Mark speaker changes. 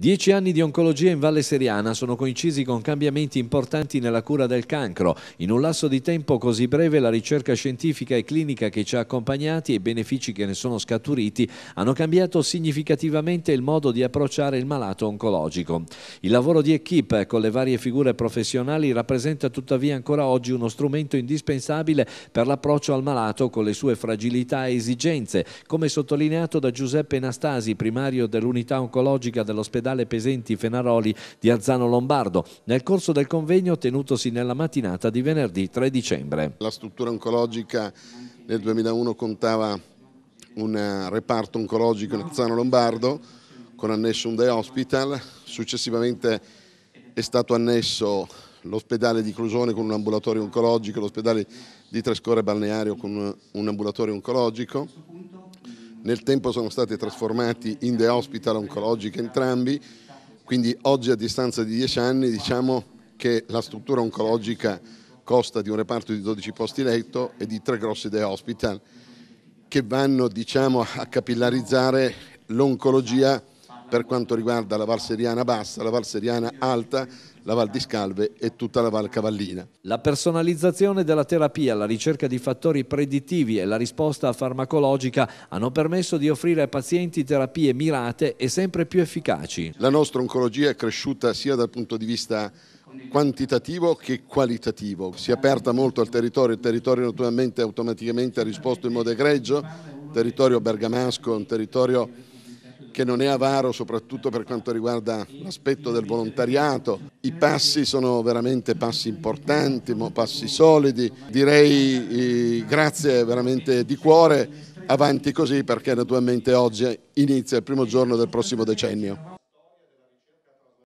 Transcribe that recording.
Speaker 1: Dieci anni di oncologia in Valle Seriana sono coincisi con cambiamenti importanti nella cura del cancro. In un lasso di tempo così breve la ricerca scientifica e clinica che ci ha accompagnati e i benefici che ne sono scaturiti hanno cambiato significativamente il modo di approcciare il malato oncologico. Il lavoro di equip con le varie figure professionali rappresenta tuttavia ancora oggi uno strumento indispensabile per l'approccio al malato con le sue fragilità e esigenze, come sottolineato da Giuseppe Nastasi, primario dell'unità oncologica dell'ospedale dall'ospedale Pesenti Fenaroli di Azzano Lombardo nel corso del convegno tenutosi nella mattinata di venerdì 3 dicembre.
Speaker 2: La struttura oncologica nel 2001 contava un eh, reparto oncologico in Azzano Lombardo con annesso un day hospital, successivamente è stato annesso l'ospedale di Clusone con un ambulatorio oncologico, l'ospedale di Trescore Balneario con un ambulatorio oncologico nel tempo sono stati trasformati in The Hospital Oncologic entrambi, quindi oggi a distanza di 10 anni diciamo che la struttura oncologica costa di un reparto di 12 posti letto e di tre grossi The Hospital che vanno diciamo, a capillarizzare l'oncologia per quanto riguarda la Val Seriana bassa, la Val Seriana alta, la Val di Scalve e tutta la Val Cavallina.
Speaker 1: La personalizzazione della terapia, la ricerca di fattori predittivi e la risposta farmacologica hanno permesso di offrire ai pazienti terapie mirate e sempre
Speaker 2: più efficaci. La nostra oncologia è cresciuta sia dal punto di vista quantitativo che qualitativo. Si è aperta molto al territorio, il territorio naturalmente automaticamente ha risposto in modo egregio, il territorio bergamasco è un territorio che non è avaro soprattutto per quanto riguarda l'aspetto del volontariato. I passi sono veramente passi importanti, passi solidi. Direi grazie veramente di cuore, avanti così perché naturalmente oggi inizia il primo giorno del prossimo decennio.